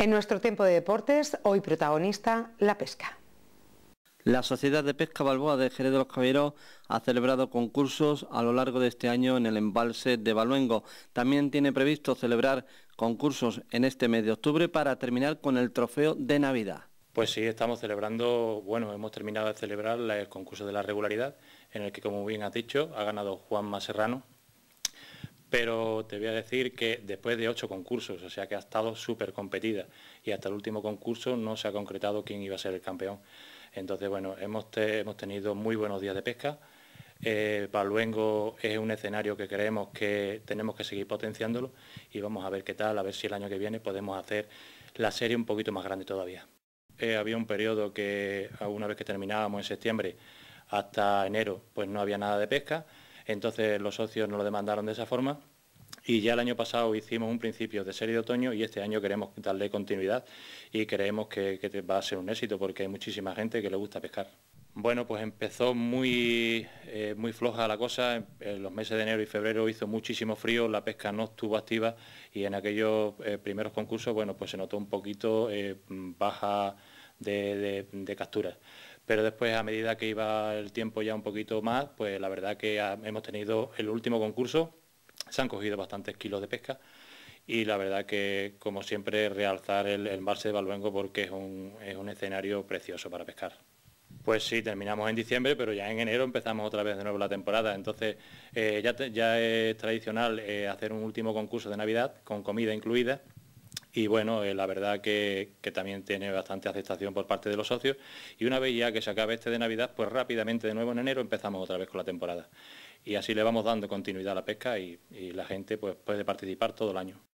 En nuestro tiempo de deportes, hoy protagonista, la pesca. La Sociedad de Pesca Balboa de Jerez de los Caballeros ha celebrado concursos a lo largo de este año en el embalse de Baluengo. También tiene previsto celebrar concursos en este mes de octubre para terminar con el trofeo de Navidad. Pues sí, estamos celebrando, bueno, hemos terminado de celebrar el concurso de la regularidad, en el que, como bien has dicho, ha ganado Juan Maserrano, pero te voy a decir que después de ocho concursos, o sea que ha estado súper competida y hasta el último concurso no se ha concretado quién iba a ser el campeón. Entonces, bueno, hemos, tenido muy buenos días de pesca. Eh, Paluengo es un escenario que creemos que tenemos que seguir potenciándolo y vamos a ver qué tal, a ver si el año que viene podemos hacer la serie un poquito más grande todavía. Eh, había un periodo que, una vez que terminábamos en septiembre hasta enero, pues no había nada de pesca entonces los socios nos lo demandaron de esa forma y ya el año pasado hicimos un principio de serie de otoño y este año queremos darle continuidad y creemos que, va a ser un éxito porque hay muchísima gente que le gusta pescar. Bueno, pues empezó muy, eh, muy floja la cosa. En los meses de enero y febrero hizo muchísimo frío, la pesca no estuvo activa y en aquellos eh, primeros concursos, bueno, pues se notó un poquito eh, baja de, de, capturas. Pero después, a medida que iba el tiempo ya un poquito más, pues la verdad que hemos tenido el último concurso, se han cogido bastantes kilos de pesca y la verdad que, como siempre, realzar el, el embalse de Baluengo porque es un, es un escenario precioso para pescar. Pues sí, terminamos en diciembre, pero ya en enero empezamos otra vez de nuevo la temporada. Entonces, eh, ya, ya, es tradicional eh, hacer un último concurso de Navidad con comida incluida y bueno, eh, la verdad que, también tiene bastante aceptación por parte de los socios y una vez ya que se acabe este de Navidad, pues rápidamente de nuevo en enero empezamos otra vez con la temporada y así le vamos dando continuidad a la pesca y, y la gente pues puede participar todo el año.